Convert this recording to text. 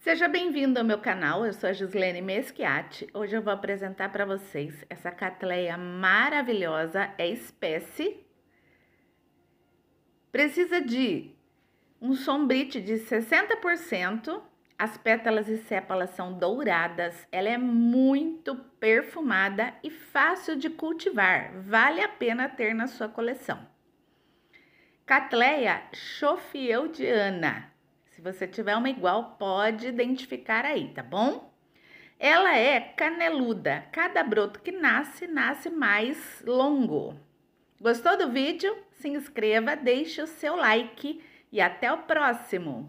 Seja bem-vindo ao meu canal, eu sou a Gislene Meschiati. Hoje eu vou apresentar para vocês essa catleia maravilhosa, é espécie. Precisa de um sombrite de 60%, as pétalas e sépalas são douradas, ela é muito perfumada e fácil de cultivar, vale a pena ter na sua coleção. Catleia chofieldiana se você tiver uma igual, pode identificar aí, tá bom? Ela é caneluda. Cada broto que nasce, nasce mais longo. Gostou do vídeo? Se inscreva, deixe o seu like e até o próximo!